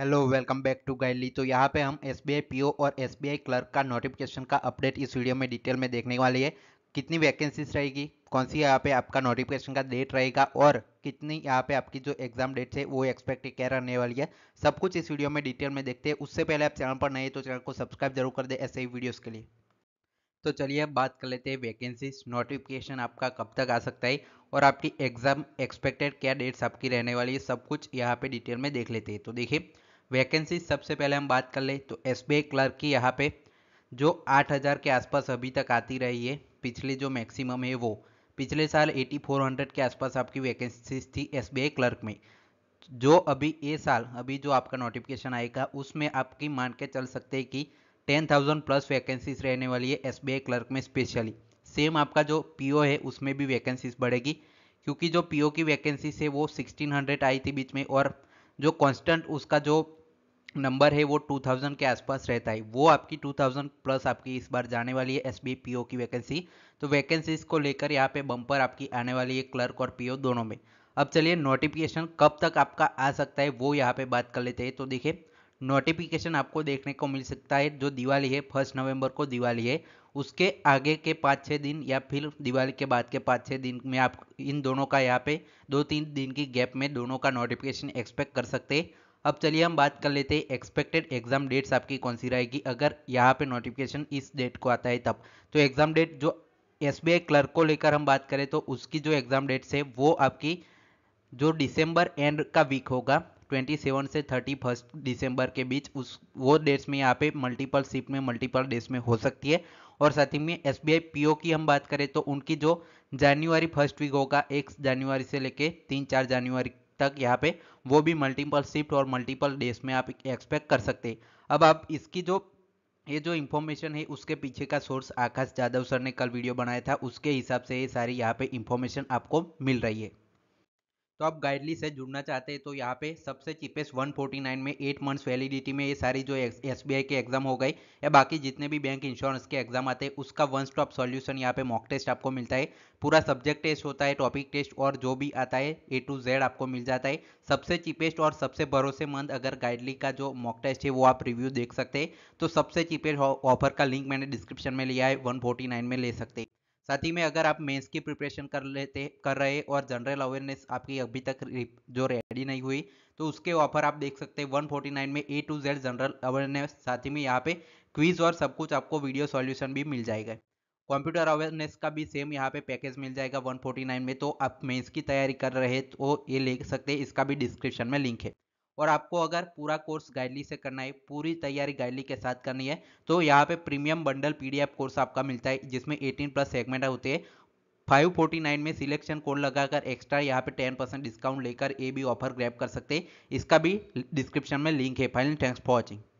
hello welcome back to Guidely तो यहाँ पे हम एस बी और एस बी क्लर्क का नोटिफिकेशन का अपडेट इस वीडियो में डिटेल में देखने वाले है कितनी वैकेंसीज रहेगी कौन सी यहाँ पे आपका नोटिफिकेशन का डेट रहेगा और कितनी यहाँ पे आपकी जो एग्जाम डेट है वो एक्सपेक्ट क्या रहने वाली है सब कुछ इस वीडियो में डिटेल में देखते हैं उससे पहले आप चैनल पर नए तो चैनल को सब्सक्राइब जरूर कर दे ऐसे ही वीडियोज़ के लिए तो चलिए अब बात कर लेते हैं वैकेंसीज नोटिफिकेशन आपका कब तक आ सकता है और आपकी एग्जाम एक्सपेक्टेड क्या डेट्स आपकी रहने वाली है सब कुछ यहाँ पे डिटेल में देख लेते हैं तो देखिए वैकेंसी सबसे पहले हम बात कर लें तो एस क्लर्क की यहाँ पे जो 8000 के आसपास अभी तक आती रही है पिछले जो मैक्सिमम है वो पिछले साल 8400 के आसपास आपकी वैकेंसी थी एस क्लर्क में जो अभी ये साल अभी जो आपका नोटिफिकेशन आएगा उसमें आपकी मान के चल सकते हैं कि 10,000 प्लस वैकेंसीज रहने वाली है एस क्लर्क में स्पेशली सेम आपका जो ओ है उसमें भी वैकेंसीज बढ़ेगी क्योंकि जो ओ की वैकेंसीज है वो हंड्रेड आई थी बीच में और जो कांस्टेंट उसका जो नंबर है वो 2000 के आसपास रहता है वो आपकी 2000 प्लस आपकी इस बार जाने वाली है एस की वैकेंसी तो वैकेंसीज को लेकर यहाँ पे बम्पर आपकी आने वाली है क्लर्क और पीओ दोनों में अब चलिए नोटिफिकेशन कब तक आपका आ सकता है वो यहाँ पे बात कर लेते हैं तो देखिए नोटिफिकेशन आपको देखने को मिल सकता है जो दिवाली है फर्स्ट नवंबर को दिवाली है उसके आगे के पाँच छः दिन या फिर दिवाली के बाद के पाँच छः दिन में आप इन दोनों का यहाँ पे दो तीन दिन की गैप में दोनों का नोटिफिकेशन एक्सपेक्ट कर सकते हैं अब चलिए हम बात कर लेते हैं एक्सपेक्टेड एग्जाम डेट्स आपकी कौन सी रहेगी अगर यहाँ पे नोटिफिकेशन इस डेट को आता है तब तो एग्जाम डेट जो एस क्लर्क को लेकर हम बात करें तो उसकी जो एग्जाम डेट्स है वो आपकी जो डिसम्बर एंड का वीक होगा 27 से 31 दिसंबर के बीच उस वो डेट्स में यहाँ पे मल्टीपल शिफ्ट में मल्टीपल डेट्स में हो सकती है और साथ ही में एस बी की हम बात करें तो उनकी जो जनवरी फर्स्ट वीक होगा एक जनवरी से लेके तीन चार जनवरी तक यहाँ पे वो भी मल्टीपल शिफ्ट और मल्टीपल डेज में आप एक्सपेक्ट कर सकते हैं अब आप इसकी जो ये जो इन्फॉर्मेशन है उसके पीछे का सोर्स आकाश जाधव सर ने कल वीडियो बनाया था उसके हिसाब से ये सारी यहाँ पे इन्फॉर्मेशन आपको मिल रही है तो आप गाइडली से जुड़ना चाहते हैं तो यहाँ पे सबसे चीपेस्ट 149 में एट मंथ्स वैलिडिटी में ये सारी जो एस बी आई के एग्जाम हो गई या बाकी जितने भी बैंक इंश्योरेंस के एग्जाम आते हैं उसका वन स्टॉप सॉल्यूशन यहाँ पे मॉक टेस्ट आपको मिलता है पूरा सब्जेक्ट टेस्ट होता है टॉपिक टेस्ट और जो भी आता है ए टू जेड आपको मिल जाता है सबसे चीपेस्ट और सबसे भरोसेमंद अगर गाइडली का जो मॉक टेस्ट है वो आप रिव्यू देख सकते हैं तो सबसे चीपेस्ट ऑफर का लिंक मैंने डिस्क्रिप्शन में लिया है वन में ले सकते हैं साथ ही में अगर आप मेंस की प्रिपरेशन कर लेते कर रहे और जनरल अवेयरनेस आपकी अभी तक जो रेडी नहीं हुई तो उसके ऑफर आप देख सकते हैं 149 में A to Z general awareness साथ ही में यहाँ पे क्विज और सब कुछ आपको वीडियो सॉल्यूशन भी मिल जाएगा कंप्यूटर अवेयरनेस का भी सेम यहाँ पे पैकेज मिल जाएगा 149 में तो आप मेंस की तैयारी कर रहे तो ये ले सकते हैं इसका भी डिस्क्रिप्शन में लिंक है और आपको अगर पूरा कोर्स गाइडली से करना है पूरी तैयारी गाइडली के साथ करनी है तो यहाँ पे प्रीमियम बंडल पीडीएफ कोर्स आपका मिलता है जिसमें 18 प्लस सेगमेंट होते हैं 549 में सिलेक्शन कोड लगाकर एक्स्ट्रा यहाँ पे 10 परसेंट डिस्काउंट लेकर ए भी ऑफर ग्रैप कर सकते हैं इसका भी डिस्क्रिप्शन में लिंक है फाइनल थैंक्स फॉर वॉचिंग